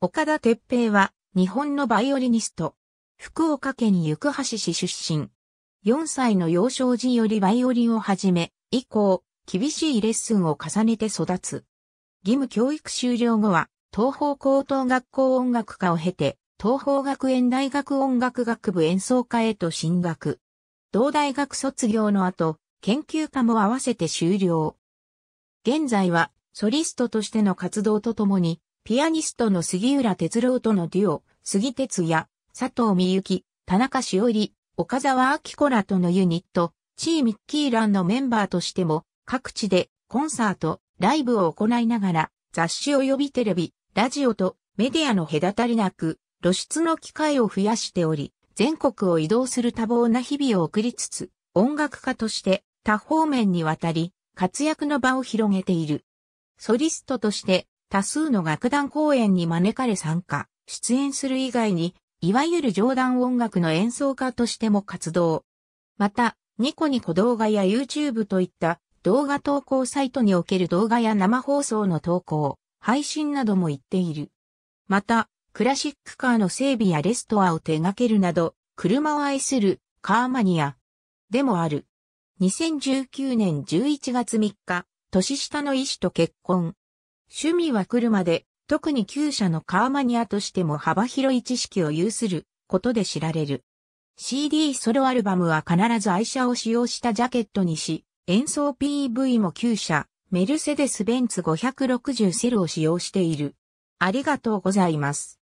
岡田鉄平は、日本のバイオリニスト。福岡県行橋市出身。4歳の幼少時よりバイオリンを始め、以降、厳しいレッスンを重ねて育つ。義務教育終了後は、東方高等学校音楽科を経て、東方学園大学音楽学部演奏科へと進学。同大学卒業の後、研究科も合わせて終了。現在は、ソリストとしての活動とともに、ピアニストの杉浦哲郎とのデュオ、杉哲也、佐藤美幸、田中詩織、岡沢明子らとのユニット、チーミッキーランのメンバーとしても、各地でコンサート、ライブを行いながら、雑誌及びテレビ、ラジオとメディアの隔たりなく、露出の機会を増やしており、全国を移動する多忙な日々を送りつつ、音楽家として多方面にわたり、活躍の場を広げている。ソリストとして多数の楽団公演に招かれ参加、出演する以外に、いわゆる冗談音楽の演奏家としても活動。また、ニコニコ動画や YouTube といった動画投稿サイトにおける動画や生放送の投稿、配信なども行っている。また、クラシックカーの整備やレストアを手掛けるなど、車を愛するカーマニアでもある。2019年11月3日、年下の医師と結婚。趣味は車で、特に旧車のカーマニアとしても幅広い知識を有することで知られる。CD ソロアルバムは必ず愛車を使用したジャケットにし、演奏 PV も旧車、メルセデス・ベンツ560セルを使用している。ありがとうございます。